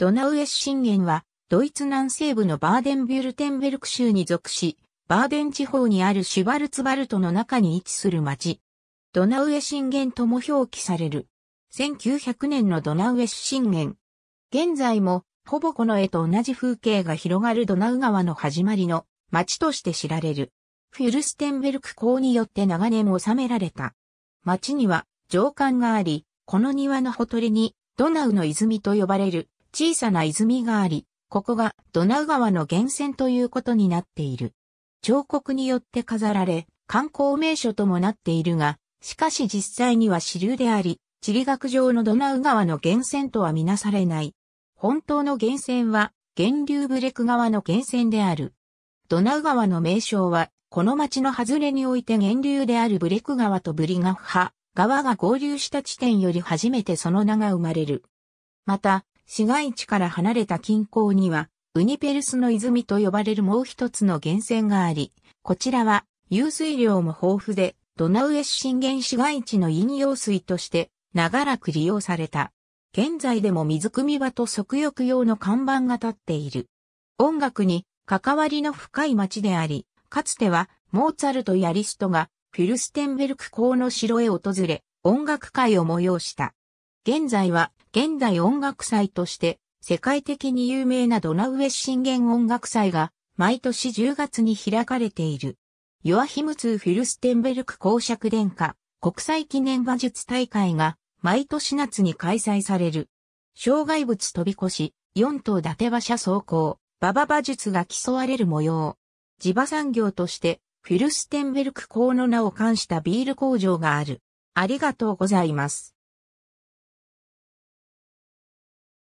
ドナウエス神言は、ドイツ南西部のバーデンビュルテンベルク州に属し、バーデン地方にあるシュバルツバルトの中に位置する町。ドナウエ神言とも表記される。1900年のドナウエス神言。現在も、ほぼこの絵と同じ風景が広がるドナウ川の始まりの町として知られる。フュルステンベルク港によって長年収められた。町には城館があり、この庭のほとりにドナウの泉と呼ばれる小さな泉があり、ここがドナウ川の源泉ということになっている。彫刻によって飾られ、観光名所ともなっているが、しかし実際には支流であり、地理学上のドナウ川の源泉とはみなされない。本当の源泉は、源流ブレク川の源泉である。ドナウ川の名称は、この町の外れにおいて源流であるブレク川とブリガッハ川が合流した地点より初めてその名が生まれる。また、市街地から離れた近郊には、ウニペルスの泉と呼ばれるもう一つの源泉があり、こちらは、湧水量も豊富で、ドナウエシ震源市街地の飲用水として、長らく利用された。現在でも水汲み場と足浴用の看板が立っている。音楽に関わりの深い町であり、かつてはモーツァルトやリストがフィルステンベルク港の城へ訪れ、音楽会を催した。現在は現代音楽祭として世界的に有名なドナウエ神言音楽祭が毎年10月に開かれている。ヨアヒムツー・フィルステンベルク公爵殿下国際記念馬術大会が毎年夏に開催される。障害物飛び越し、4頭立て馬車走行、馬場馬術が競われる模様。地場産業としてフィルステンベルク公の名を冠したビール工場がある。ありがとうございます。